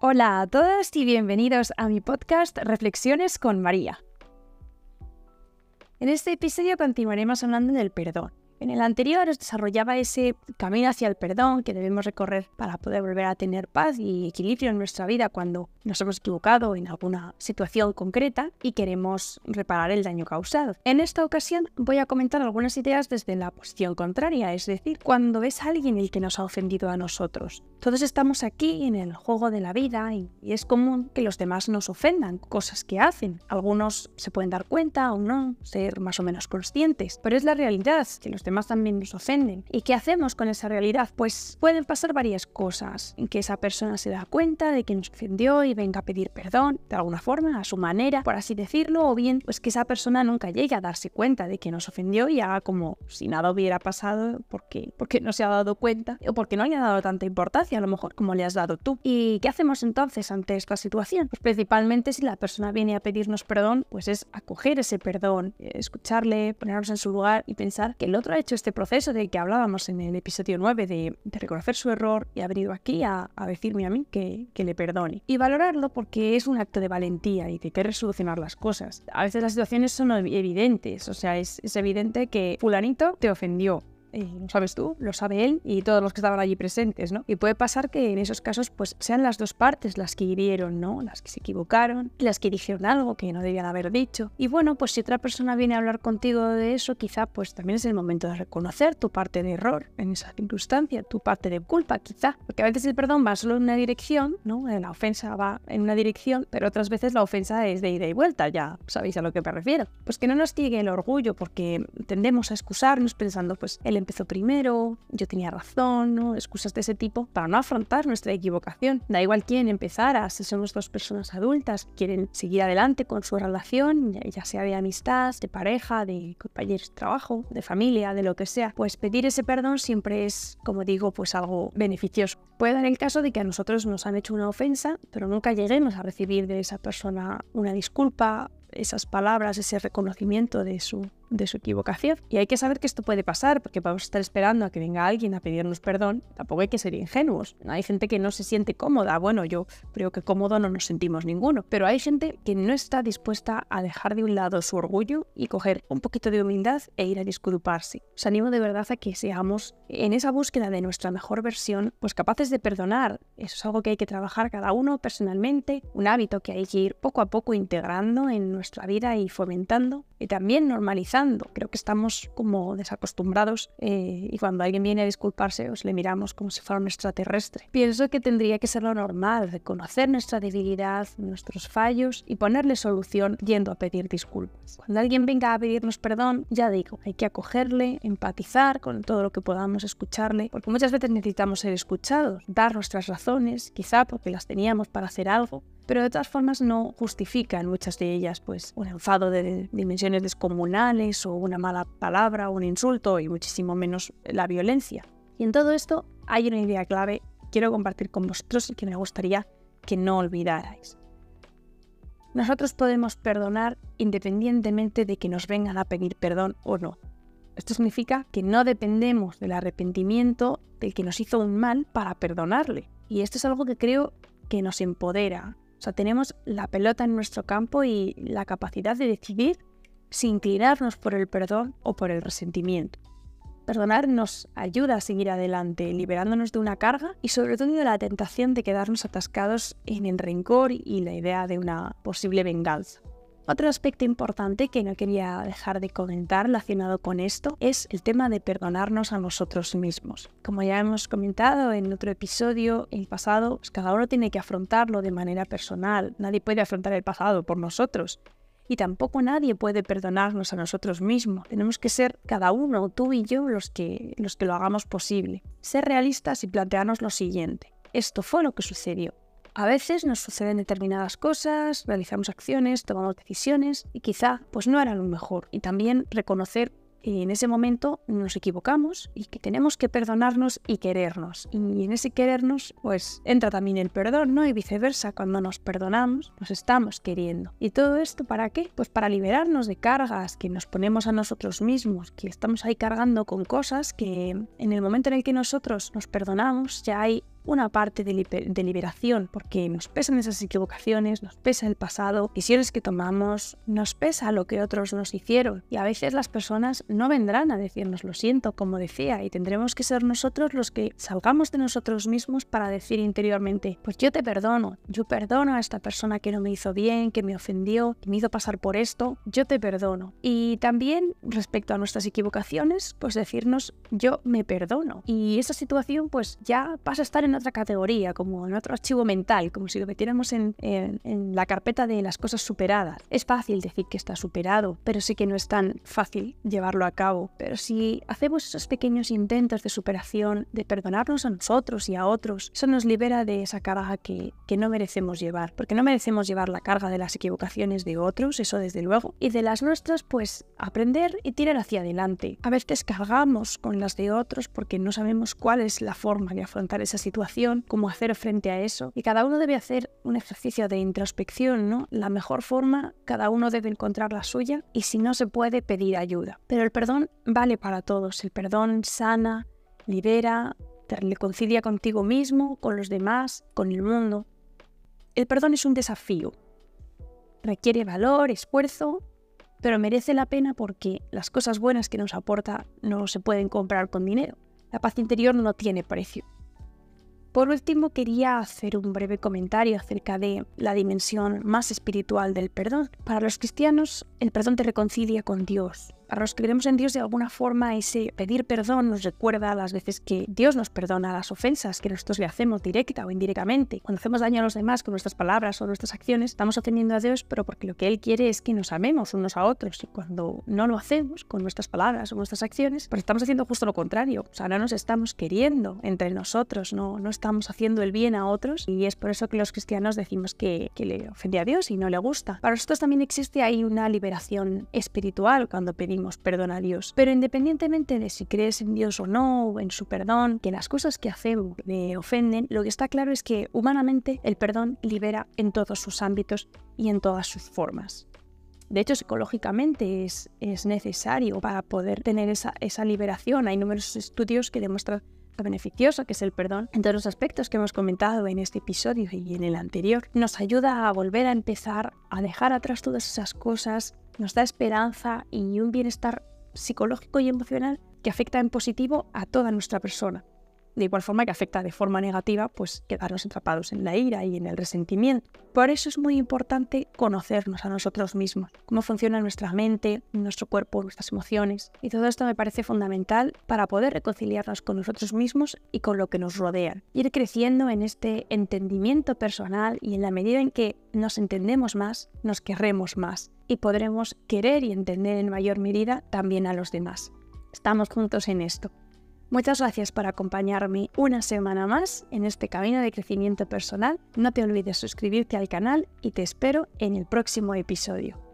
Hola a todas y bienvenidos a mi podcast Reflexiones con María. En este episodio continuaremos hablando del perdón, en el anterior os desarrollaba ese camino hacia el perdón que debemos recorrer para poder volver a tener paz y equilibrio en nuestra vida cuando nos hemos equivocado en alguna situación concreta y queremos reparar el daño causado. En esta ocasión voy a comentar algunas ideas desde la posición contraria, es decir, cuando ves a alguien el que nos ha ofendido a nosotros. Todos estamos aquí en el juego de la vida y es común que los demás nos ofendan, cosas que hacen. Algunos se pueden dar cuenta o no, ser más o menos conscientes, pero es la realidad que los demás también nos ofenden. ¿Y qué hacemos con esa realidad? Pues pueden pasar varias cosas, en que esa persona se da cuenta de que nos ofendió y venga a pedir perdón, de alguna forma, a su manera, por así decirlo, o bien pues que esa persona nunca llegue a darse cuenta de que nos ofendió y haga como si nada hubiera pasado porque, porque no se ha dado cuenta o porque no le ha dado tanta importancia a lo mejor como le has dado tú. ¿Y qué hacemos entonces ante esta situación? Pues principalmente si la persona viene a pedirnos perdón, pues es acoger ese perdón, eh, escucharle, ponernos en su lugar y pensar que el otro hecho este proceso de que hablábamos en el episodio 9 de, reconocer su error y ha venido aquí a, decirme a mí que, le perdone. Y valorarlo porque es un acto de valentía y de querer solucionar las cosas. A veces las situaciones son evidentes, o sea, es evidente que fulanito te ofendió, lo eh, sabes tú, lo sabe él y todos los que estaban allí presentes, ¿no? Y puede pasar que en esos casos pues sean las dos partes las que hirieron, ¿no? Las que se equivocaron, las que dijeron algo que no debían haber dicho. Y bueno, pues si otra persona viene a hablar contigo de eso, quizá pues también es el momento de reconocer tu parte de error en esa circunstancia, tu parte de culpa quizá, porque a veces el perdón va solo en una dirección, ¿no? La ofensa va en una dirección, pero otras veces la ofensa es de ida y vuelta, ya sabéis a lo que me refiero. Pues que no nos llegue el orgullo porque tendemos a excusarnos pensando pues el empezó primero, yo tenía razón, ¿no? excusas de ese tipo, para no afrontar nuestra equivocación. Da igual quién empezara, si somos dos personas adultas, quieren seguir adelante con su relación, ya sea de amistad, de pareja, de compañeros de trabajo, de familia, de lo que sea, pues pedir ese perdón siempre es, como digo, pues algo beneficioso. Puede dar el caso de que a nosotros nos han hecho una ofensa, pero nunca lleguemos a recibir de esa persona una disculpa, esas palabras, ese reconocimiento de su de su equivocación. Y hay que saber que esto puede pasar, porque vamos a estar esperando a que venga alguien a pedirnos perdón. Tampoco hay que ser ingenuos. Hay gente que no se siente cómoda. Bueno, yo creo que cómodo no nos sentimos ninguno. Pero hay gente que no está dispuesta a dejar de un lado su orgullo y coger un poquito de humildad e ir a disculparse. Os animo de verdad a que seamos, en esa búsqueda de nuestra mejor versión, pues capaces de perdonar. Eso es algo que hay que trabajar cada uno personalmente, un hábito que hay que ir poco a poco integrando en nuestra vida y fomentando. Y también normalizar Creo que estamos como desacostumbrados eh, y cuando alguien viene a disculparse os pues le miramos como si fuera un extraterrestre. Pienso que tendría que ser lo normal, reconocer nuestra debilidad, nuestros fallos y ponerle solución yendo a pedir disculpas. Cuando alguien venga a pedirnos perdón, ya digo, hay que acogerle, empatizar con todo lo que podamos, escucharle, porque muchas veces necesitamos ser escuchados, dar nuestras razones, quizá porque las teníamos para hacer algo, pero de todas formas no justifican muchas de ellas pues un enfado de dimensiones descomunales o una mala palabra, o un insulto y muchísimo menos la violencia. Y en todo esto hay una idea clave que quiero compartir con vosotros y que me gustaría que no olvidarais. Nosotros podemos perdonar independientemente de que nos vengan a pedir perdón o no. Esto significa que no dependemos del arrepentimiento del que nos hizo un mal para perdonarle. Y esto es algo que creo que nos empodera, o sea, tenemos la pelota en nuestro campo y la capacidad de decidir si inclinarnos por el perdón o por el resentimiento. Perdonar nos ayuda a seguir adelante, liberándonos de una carga y sobre todo de la tentación de quedarnos atascados en el rencor y la idea de una posible venganza. Otro aspecto importante que no quería dejar de comentar relacionado con esto es el tema de perdonarnos a nosotros mismos. Como ya hemos comentado en otro episodio, el pasado, pues, cada uno tiene que afrontarlo de manera personal. Nadie puede afrontar el pasado por nosotros. Y tampoco nadie puede perdonarnos a nosotros mismos. Tenemos que ser cada uno, tú y yo, los que, los que lo hagamos posible. Ser realistas y plantearnos lo siguiente. Esto fue lo que sucedió. A veces nos suceden determinadas cosas, realizamos acciones, tomamos decisiones y quizá pues no era lo mejor. Y también reconocer que en ese momento nos equivocamos y que tenemos que perdonarnos y querernos. Y en ese querernos pues entra también el perdón, ¿no? Y viceversa, cuando nos perdonamos nos estamos queriendo. ¿Y todo esto para qué? Pues para liberarnos de cargas que nos ponemos a nosotros mismos, que estamos ahí cargando con cosas que en el momento en el que nosotros nos perdonamos ya hay una parte de, liberación, porque nos pesan esas equivocaciones, nos pesa el pasado, decisiones que tomamos, nos pesa lo que otros nos hicieron. Y a veces las personas no vendrán a decirnos lo siento, como decía, y tendremos que ser nosotros los que salgamos de nosotros mismos para decir interiormente, pues yo te perdono, yo perdono a esta persona que no me hizo bien, que me ofendió, que me hizo pasar por esto, yo te perdono. Y también respecto a nuestras equivocaciones, pues decirnos, yo me perdono. Y esa situación pues ya pasa a estar en otra categoría, como en otro archivo mental, como si lo metiéramos en, la carpeta de las cosas superadas. Es fácil decir que está superado, pero sí que no es tan fácil llevarlo a cabo. Pero si hacemos esos pequeños intentos de superación, de perdonarnos a nosotros y a otros, eso nos libera de esa carga que, que no merecemos llevar, porque no merecemos llevar la carga de las equivocaciones de otros, eso desde luego, y de las nuestras, pues aprender y tirar hacia adelante. A veces cargamos con las de otros porque no sabemos cuál es la forma de afrontar esa situación situación, cómo hacer frente a eso. Y cada uno debe hacer un ejercicio de introspección, ¿no? La mejor forma, cada uno debe encontrar la suya y si no se puede, pedir ayuda. Pero el perdón vale para todos. El perdón sana, libera, te reconcilia contigo mismo, con los demás, con el mundo. El perdón es un desafío. Requiere valor, esfuerzo, pero merece la pena porque las cosas buenas que nos aporta no se pueden comprar con dinero. La paz interior no tiene precio. Por último, quería hacer un breve comentario acerca de la dimensión más espiritual del perdón. Para los cristianos, el perdón te reconcilia con Dios, para los que creemos en Dios, de alguna forma ese pedir perdón nos recuerda a las veces que Dios nos perdona las ofensas que nosotros le hacemos directa o indirectamente. Cuando hacemos daño a los demás con nuestras palabras o nuestras acciones, estamos ofendiendo a Dios, pero porque lo que Él quiere es que nos amemos unos a otros. Y cuando no lo hacemos con nuestras palabras o nuestras acciones, pues estamos haciendo justo lo contrario. O sea, no nos estamos queriendo entre nosotros, no, no estamos haciendo el bien a otros. Y es por eso que los cristianos decimos que, que le ofende a Dios y no le gusta. Para nosotros también existe ahí una liberación espiritual cuando pedimos perdona perdón a Dios. Pero independientemente de si crees en Dios o no, en su perdón, que las cosas que hacemos le ofenden, lo que está claro es que humanamente el perdón libera en todos sus ámbitos y en todas sus formas. De hecho, psicológicamente es, necesario para poder tener esa, liberación. Hay numerosos estudios que demuestran beneficioso que es el perdón en todos los aspectos que hemos comentado en este episodio y en el anterior, nos ayuda a volver a empezar, a dejar atrás todas esas cosas nos da esperanza y un bienestar psicológico y emocional que afecta en positivo a toda nuestra persona de igual forma que afecta de forma negativa, pues quedarnos atrapados en la ira y en el resentimiento. Por eso es muy importante conocernos a nosotros mismos, cómo funciona nuestra mente, nuestro cuerpo, nuestras emociones. Y todo esto me parece fundamental para poder reconciliarnos con nosotros mismos y con lo que nos rodea. Ir creciendo en este entendimiento personal y en la medida en que nos entendemos más, nos querremos más y podremos querer y entender en mayor medida también a los demás. Estamos juntos en esto. Muchas gracias por acompañarme una semana más en este camino de crecimiento personal. No te olvides suscribirte al canal y te espero en el próximo episodio.